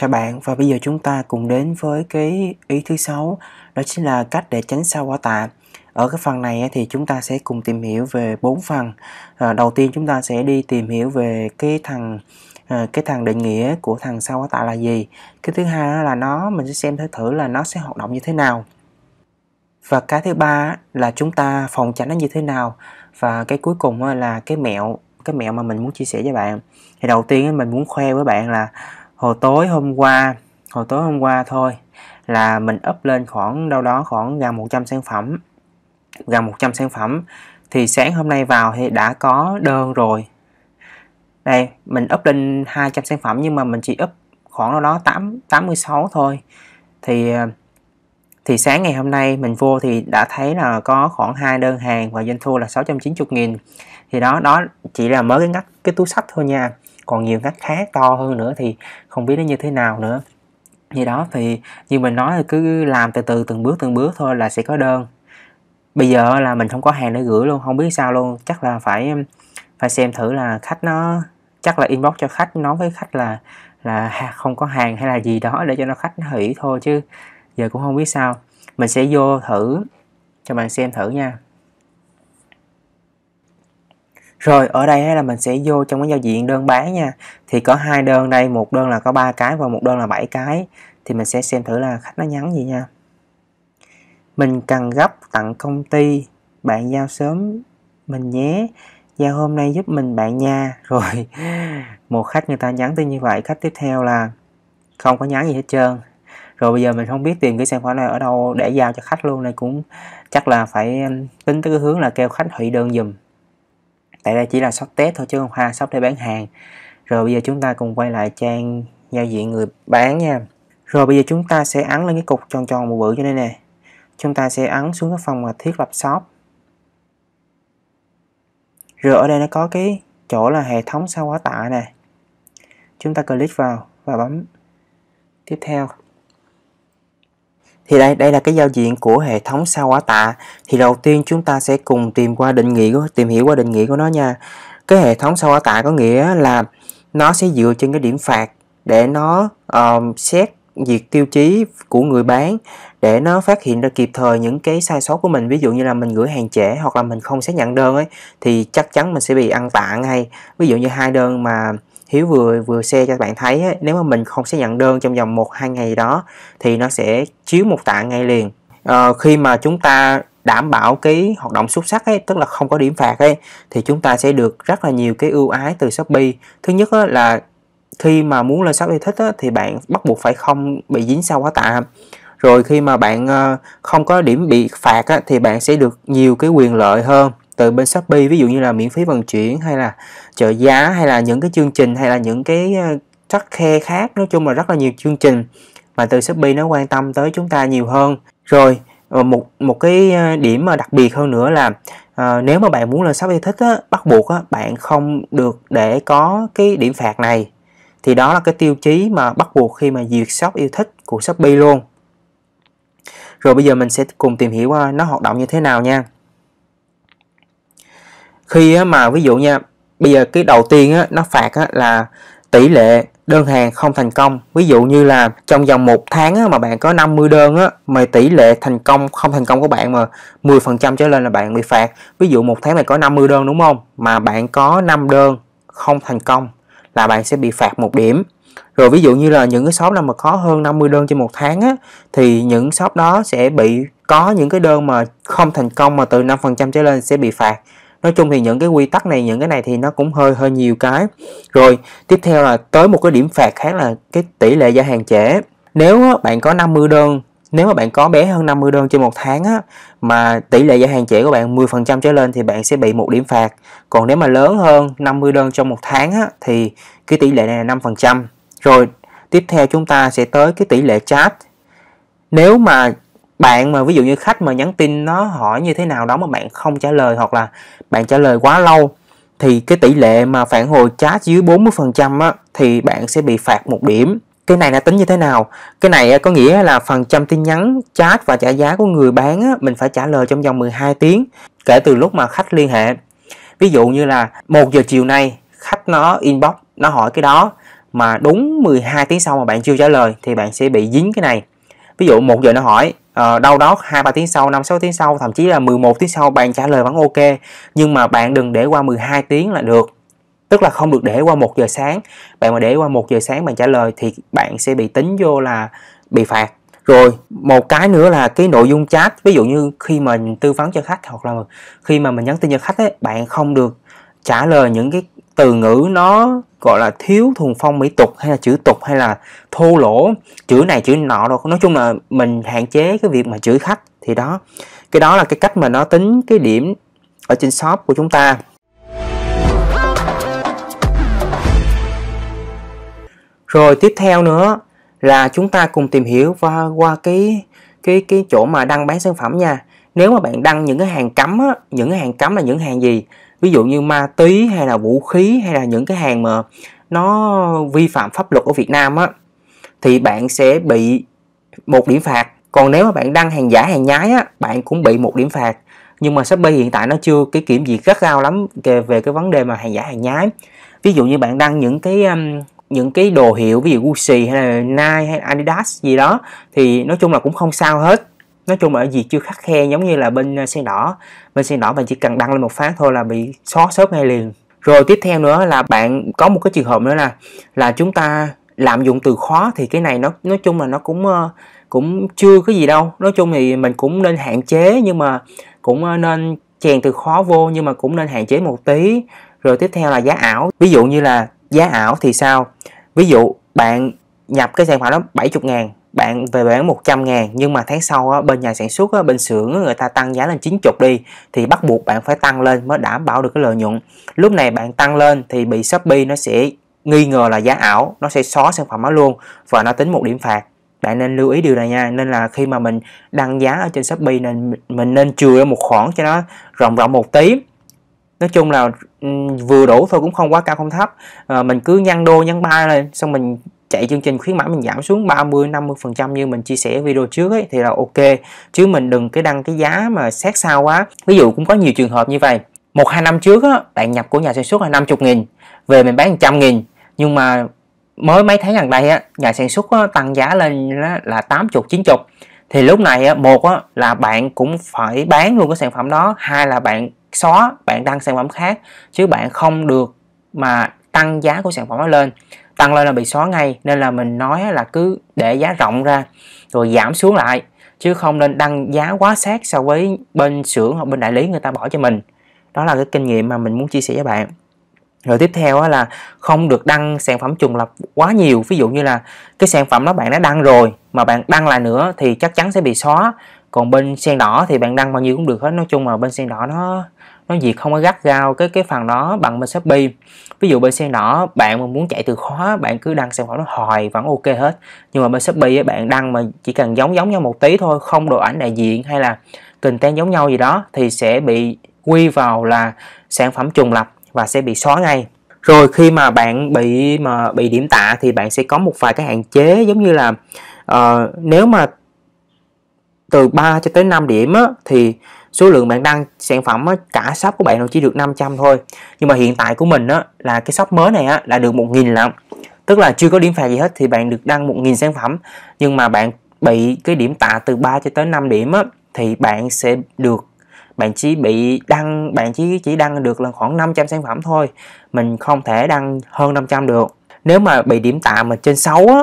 Chào bạn và bây giờ chúng ta cùng đến với cái ý thứ sáu đó chính là cách để tránh sao quả tạ. Ở cái phần này thì chúng ta sẽ cùng tìm hiểu về bốn phần. À, đầu tiên chúng ta sẽ đi tìm hiểu về cái thằng à, cái thằng định nghĩa của thằng sao quả tạ là gì. Cái thứ hai là nó mình sẽ xem thử là nó sẽ hoạt động như thế nào. Và cái thứ ba là chúng ta phòng tránh nó như thế nào và cái cuối cùng là cái mẹo cái mẹo mà mình muốn chia sẻ với bạn. Thì đầu tiên mình muốn khoe với bạn là hồi tối hôm qua hồi tối hôm qua thôi là mình up lên khoảng đâu đó khoảng gần 100 sản phẩm gần 100 sản phẩm thì sáng hôm nay vào thì đã có đơn rồi đây mình up lên 200 sản phẩm nhưng mà mình chỉ up khoảng đâu đó 8 86 thôi thì thì sáng ngày hôm nay mình vô thì đã thấy là có khoảng hai đơn hàng và doanh thu là 690 nghìn thì đó đó chỉ là mới cái ngắt cái túi sách thôi nha còn nhiều ngách khác to hơn nữa thì không biết nó như thế nào nữa như đó thì như mình nói là cứ làm từ từ từng bước từng bước thôi là sẽ có đơn bây giờ là mình không có hàng để gửi luôn không biết sao luôn chắc là phải phải xem thử là khách nó chắc là inbox cho khách nói với khách là là không có hàng hay là gì đó để cho nó khách nó hủy thôi chứ giờ cũng không biết sao mình sẽ vô thử cho bạn xem thử nha rồi ở đây là mình sẽ vô trong cái giao diện đơn bán nha thì có hai đơn đây một đơn là có ba cái và một đơn là 7 cái thì mình sẽ xem thử là khách nó nhắn gì nha mình cần gấp tặng công ty bạn giao sớm mình nhé giao hôm nay giúp mình bạn nha rồi một khách người ta nhắn tin như vậy khách tiếp theo là không có nhắn gì hết trơn rồi bây giờ mình không biết tìm cái sản phẩm này ở đâu để giao cho khách luôn này cũng chắc là phải tính tới cái hướng là kêu khách hủy đơn giùm tại đây chỉ là shop test thôi chứ không phải shop để bán hàng rồi bây giờ chúng ta cùng quay lại trang giao diện người bán nha rồi bây giờ chúng ta sẽ ấn lên cái cục tròn tròn một bự cho đây nè chúng ta sẽ ấn xuống cái phần mà thiết lập shop rồi ở đây nó có cái chỗ là hệ thống sao quá tạ nè chúng ta click vào và bấm tiếp theo thì đây đây là cái giao diện của hệ thống sao Hỏa Tạ. Thì đầu tiên chúng ta sẽ cùng tìm qua định nghĩa của tìm hiểu qua định nghĩa của nó nha. Cái hệ thống sao Hỏa Tạ có nghĩa là nó sẽ dựa trên cái điểm phạt để nó um, xét việc tiêu chí của người bán để nó phát hiện ra kịp thời những cái sai sót của mình ví dụ như là mình gửi hàng trễ hoặc là mình không xác nhận đơn ấy thì chắc chắn mình sẽ bị ăn tạ ngay ví dụ như hai đơn mà Hiếu vừa vừa xe cho bạn thấy ấy, nếu mà mình không sẽ nhận đơn trong vòng 1 2 ngày đó thì nó sẽ chiếu một tạ ngay liền. À, khi mà chúng ta đảm bảo cái hoạt động xuất sắc ấy, tức là không có điểm phạt ấy thì chúng ta sẽ được rất là nhiều cái ưu ái từ Shopee. Thứ nhất á, là khi mà muốn lên Shopee thích á, thì bạn bắt buộc phải không bị dính sau quá tạ rồi khi mà bạn ờ, không có điểm bị phạt á, thì bạn sẽ được nhiều cái quyền lợi hơn từ bên Shopee ví dụ như là miễn phí vận chuyển hay là trợ giá hay là những cái chương trình hay là những cái ờ, chắc khe khác nói chung là rất là nhiều chương trình mà từ Shopee nó quan tâm tới chúng ta nhiều hơn rồi ờ, một một cái ờ, điểm mà đặc biệt hơn nữa là à, nếu mà bạn muốn lên Shopee thích á, bắt buộc á, bạn không được để có cái điểm phạt này thì đó là cái tiêu chí mà bắt buộc khi mà duyệt shop yêu thích của Shopee luôn rồi bây giờ mình sẽ cùng tìm hiểu nó hoạt động như thế nào nha khi mà ví dụ nha bây giờ cái đầu tiên á, nó phạt á, là tỷ lệ đơn hàng không thành công ví dụ như là trong vòng một tháng á, mà bạn có 50 đơn á, mà tỷ lệ thành công không thành công của bạn mà 10% trở lên là bạn bị phạt ví dụ một tháng mày có 50 đơn đúng không mà bạn có 5 đơn không thành công là bạn sẽ bị phạt một điểm rồi ví dụ như là những cái shop nào mà có hơn 50 đơn trên một tháng á, thì những shop đó sẽ bị có những cái đơn mà không thành công mà từ 5% trở lên sẽ bị phạt nói chung thì những cái quy tắc này những cái này thì nó cũng hơi hơi nhiều cái rồi tiếp theo là tới một cái điểm phạt khác là cái tỷ lệ gia hàng trễ nếu bạn có 50 đơn nếu mà bạn có bé hơn 50 đơn trên một tháng á, mà tỷ lệ gia hàng trễ của bạn 10% trở lên thì bạn sẽ bị một điểm phạt. Còn nếu mà lớn hơn 50 đơn trong một tháng á, thì cái tỷ lệ này là 5%. Rồi tiếp theo chúng ta sẽ tới cái tỷ lệ chat. Nếu mà bạn mà ví dụ như khách mà nhắn tin nó hỏi như thế nào đó mà bạn không trả lời hoặc là bạn trả lời quá lâu thì cái tỷ lệ mà phản hồi chat dưới 40% á, thì bạn sẽ bị phạt một điểm cái này là tính như thế nào cái này có nghĩa là phần trăm tin nhắn chat và trả giá của người bán mình phải trả lời trong vòng 12 tiếng kể từ lúc mà khách liên hệ ví dụ như là một giờ chiều nay khách nó inbox nó hỏi cái đó mà đúng 12 tiếng sau mà bạn chưa trả lời thì bạn sẽ bị dính cái này ví dụ một giờ nó hỏi uh, đâu đó hai ba tiếng sau năm sáu tiếng sau thậm chí là 11 tiếng sau bạn trả lời vẫn ok nhưng mà bạn đừng để qua 12 tiếng là được tức là không được để qua một giờ sáng bạn mà để qua một giờ sáng bạn trả lời thì bạn sẽ bị tính vô là bị phạt rồi một cái nữa là cái nội dung chat ví dụ như khi mà tư vấn cho khách hoặc là khi mà mình nhắn tin cho khách ấy, bạn không được trả lời những cái từ ngữ nó gọi là thiếu thuần phong mỹ tục hay là chữ tục hay là thô lỗ chữ này chữ nọ đâu nói chung là mình hạn chế cái việc mà chữ khách thì đó cái đó là cái cách mà nó tính cái điểm ở trên shop của chúng ta rồi tiếp theo nữa là chúng ta cùng tìm hiểu qua qua cái cái cái chỗ mà đăng bán sản phẩm nha nếu mà bạn đăng những cái hàng cấm á, những cái hàng cấm là những hàng gì ví dụ như ma túy hay là vũ khí hay là những cái hàng mà nó vi phạm pháp luật ở Việt Nam á thì bạn sẽ bị một điểm phạt còn nếu mà bạn đăng hàng giả hàng nhái á bạn cũng bị một điểm phạt nhưng mà Shopee hiện tại nó chưa cái kiểm duyệt gắt gao lắm về cái vấn đề mà hàng giả hàng nhái ví dụ như bạn đăng những cái um, những cái đồ hiệu ví dụ Gucci hay là Nike hay Adidas gì đó thì nói chung là cũng không sao hết nói chung là ở việc chưa khắc khe giống như là bên sen ờ, đỏ bên sen đỏ bạn chỉ cần đăng lên một phát thôi là bị xóa xớp ngay liền rồi tiếp theo nữa là bạn có một cái trường hợp nữa là là chúng ta lạm dụng từ khóa thì cái này nó nói chung là nó cũng ờ, cũng chưa có gì đâu nói chung thì mình cũng nên hạn chế nhưng mà cũng ờ, nên chèn từ khóa vô nhưng mà cũng nên hạn chế một tí rồi tiếp theo là giá ảo ví dụ như là giá ảo thì sao ví dụ bạn nhập cái sản phẩm đó 70 ngàn bạn về bán 100 ngàn nhưng mà tháng sau bên nhà sản xuất bên xưởng người ta tăng giá lên 90 đi thì bắt buộc bạn phải tăng lên mới đảm bảo được cái lợi nhuận lúc này bạn tăng lên thì bị Shopee nó sẽ nghi ngờ là giá ảo nó sẽ xóa sản phẩm đó luôn và nó tính một điểm phạt bạn nên lưu ý điều này nha nên là khi mà mình đăng giá ở trên Shopee nên mình nên trừ ra một khoản cho nó rộng rộng một tí nói chung là vừa đủ thôi cũng không quá cao không thấp à, mình cứ nhăn đô nhăn ba lên xong mình chạy chương trình khuyến mãi mình giảm xuống 30 50 phần trăm như mình chia sẻ video trước ấy, thì là ok chứ mình đừng cái đăng cái giá mà xét sao quá ví dụ cũng có nhiều trường hợp như vậy một hai năm trước á, bạn nhập của nhà sản xuất là 50 nghìn về mình bán 100 nghìn nhưng mà mới mấy tháng gần đây á, nhà sản xuất á, tăng giá lên á, là 80 90 thì lúc này á, một á, là bạn cũng phải bán luôn cái sản phẩm đó hai là bạn xóa bạn đăng sản phẩm khác chứ bạn không được mà tăng giá của sản phẩm nó lên tăng lên là bị xóa ngay nên là mình nói là cứ để giá rộng ra rồi giảm xuống lại chứ không nên đăng giá quá sát so với bên xưởng hoặc bên đại lý người ta bỏ cho mình đó là cái kinh nghiệm mà mình muốn chia sẻ với bạn rồi tiếp theo là không được đăng sản phẩm trùng lập quá nhiều ví dụ như là cái sản phẩm đó bạn đã đăng rồi mà bạn đăng lại nữa thì chắc chắn sẽ bị xóa còn bên sen đỏ thì bạn đăng bao nhiêu cũng được hết nói chung là bên sen đỏ nó nó gì không có gắt gao cái cái phần đó bằng bên shopee ví dụ bên xe đỏ bạn mà muốn chạy từ khóa bạn cứ đăng sản phẩm nó hồi vẫn ok hết nhưng mà bên shopee bạn đăng mà chỉ cần giống giống nhau một tí thôi không đồ ảnh đại diện hay là content giống nhau gì đó thì sẽ bị quy vào là sản phẩm trùng lập và sẽ bị xóa ngay rồi khi mà bạn bị mà bị điểm tạ thì bạn sẽ có một vài cái hạn chế giống như là uh, nếu mà từ 3 cho tới 5 điểm á, thì số lượng bạn đăng sản phẩm á, cả shop của bạn nó chỉ được 500 thôi nhưng mà hiện tại của mình á, là cái shop mới này á, là được 1.000 lận tức là chưa có điểm phạt gì hết thì bạn được đăng 1.000 sản phẩm nhưng mà bạn bị cái điểm tạ từ 3 cho tới 5 điểm á, thì bạn sẽ được bạn chỉ bị đăng bạn chỉ chỉ đăng được là khoảng 500 sản phẩm thôi mình không thể đăng hơn 500 được nếu mà bị điểm tạ mà trên 6 á,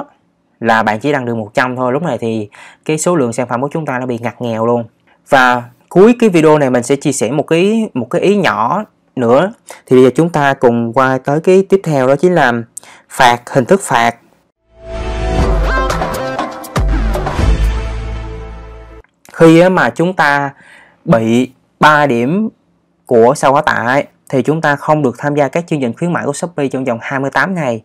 là bạn chỉ đăng được 100 thôi lúc này thì cái số lượng sản phẩm của chúng ta nó bị ngặt nghèo luôn và cuối cái video này mình sẽ chia sẻ một cái một cái ý nhỏ nữa thì bây giờ chúng ta cùng qua tới cái tiếp theo đó chính là phạt hình thức phạt khi mà chúng ta bị 3 điểm của sao quá tải thì chúng ta không được tham gia các chương trình khuyến mại của Shopee trong vòng 28 ngày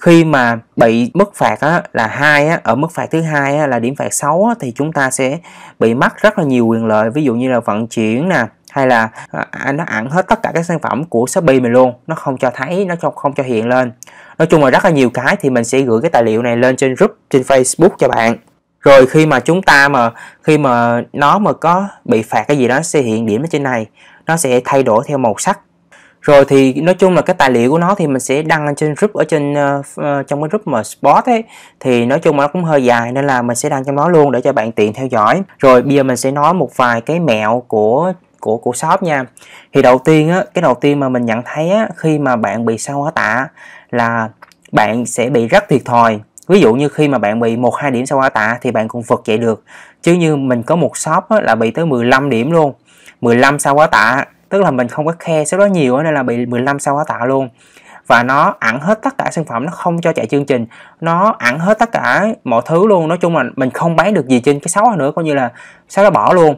khi mà bị mức phạt á, là hai á, ở mức phạt thứ hai là điểm phạt 6 á, thì chúng ta sẽ bị mất rất là nhiều quyền lợi ví dụ như là vận chuyển nè hay là à, nó ẩn hết tất cả các sản phẩm của Shopee mình luôn nó không cho thấy nó không không cho hiện lên nói chung là rất là nhiều cái thì mình sẽ gửi cái tài liệu này lên trên group trên Facebook cho bạn rồi khi mà chúng ta mà khi mà nó mà có bị phạt cái gì đó sẽ hiện điểm ở trên này nó sẽ thay đổi theo màu sắc rồi thì nói chung là cái tài liệu của nó thì mình sẽ đăng trên group ở trên uh, trong cái group mà sport ấy thì nói chung là nó cũng hơi dài nên là mình sẽ đăng trong đó luôn để cho bạn tiện theo dõi rồi bây giờ mình sẽ nói một vài cái mẹo của của của shop nha thì đầu tiên á cái đầu tiên mà mình nhận thấy á, khi mà bạn bị sao hóa tạ là bạn sẽ bị rất thiệt thòi ví dụ như khi mà bạn bị một hai điểm sao hóa tạ thì bạn cũng vực dậy được chứ như mình có một shop á, là bị tới 15 điểm luôn 15 sao hóa tạ tức là mình không có khe số đó nhiều nên là bị 15 sao hóa tạ luôn và nó ẩn hết tất cả sản phẩm nó không cho chạy chương trình nó ẩn hết tất cả mọi thứ luôn nói chung là mình không bán được gì trên cái sáu nữa coi như là sáu nó bỏ luôn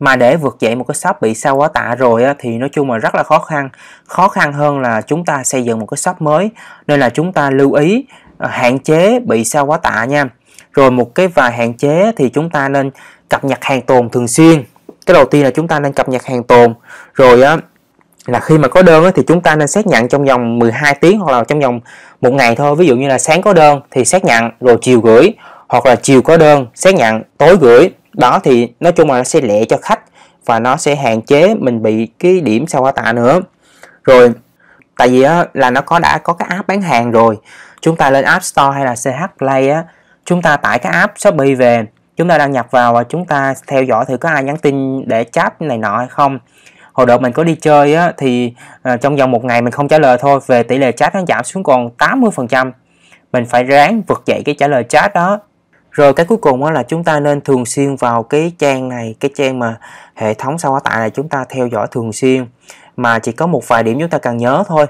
mà để vượt dậy một cái shop bị sao quá tạ rồi á, thì nói chung là rất là khó khăn khó khăn hơn là chúng ta xây dựng một cái shop mới nên là chúng ta lưu ý ờ, hạn chế bị sao quá tạ nha rồi một cái vài hạn chế thì chúng ta nên cập nhật hàng tồn thường xuyên cái đầu tiên là chúng ta nên cập nhật hàng tồn rồi á là khi mà có đơn á, thì chúng ta nên xác nhận trong vòng 12 tiếng hoặc là trong vòng một ngày thôi ví dụ như là sáng có đơn thì xác nhận rồi chiều gửi hoặc là chiều có đơn xác nhận tối gửi đó thì nói chung là nó sẽ lẹ cho khách và nó sẽ hạn chế mình bị cái điểm sau quá tạ nữa rồi tại vì á, là nó có đã có cái app bán hàng rồi chúng ta lên app store hay là ch play á chúng ta tải cái app shopee về chúng ta đăng nhập vào và chúng ta theo dõi thử có ai nhắn tin để chat này nọ hay không hồi đợt mình có đi chơi á, thì à, trong vòng một ngày mình không trả lời thôi về tỷ lệ chat nó giảm xuống còn 80% mình phải ráng vực dậy cái trả lời chat đó rồi cái cuối cùng đó là chúng ta nên thường xuyên vào cái trang này cái trang mà hệ thống sao hóa tại này chúng ta theo dõi thường xuyên mà chỉ có một vài điểm chúng ta cần nhớ thôi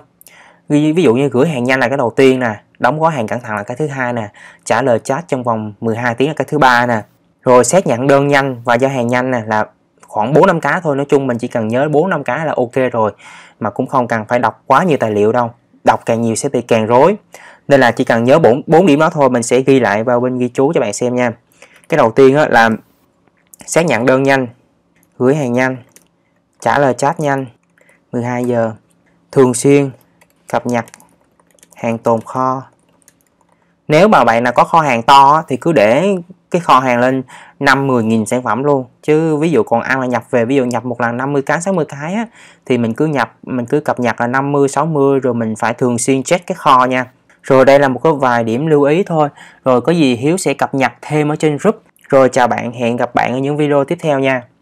ví, ví dụ như gửi hàng nhanh là cái đầu tiên nè đóng gói hàng cẩn thận là cái thứ hai nè trả lời chat trong vòng 12 tiếng là cái thứ ba nè rồi xét nhận đơn nhanh và giao hàng nhanh nè là khoảng 4 năm cá thôi nói chung mình chỉ cần nhớ 4 năm cá là ok rồi mà cũng không cần phải đọc quá nhiều tài liệu đâu đọc càng nhiều sẽ bị càng rối nên là chỉ cần nhớ 4, 4 điểm đó thôi mình sẽ ghi lại vào bên ghi chú cho bạn xem nha cái đầu tiên là xác nhận đơn nhanh gửi hàng nhanh trả lời chat nhanh 12 giờ thường xuyên cập nhật hàng tồn kho nếu mà bạn nào có kho hàng to thì cứ để cái kho hàng lên 5 10 nghìn sản phẩm luôn chứ ví dụ còn ai mà nhập về ví dụ nhập một lần 50 cái 60 cái á, thì mình cứ nhập mình cứ cập nhật là 50 60 rồi mình phải thường xuyên check cái kho nha rồi đây là một cái vài điểm lưu ý thôi rồi có gì Hiếu sẽ cập nhật thêm ở trên group rồi chào bạn hẹn gặp bạn ở những video tiếp theo nha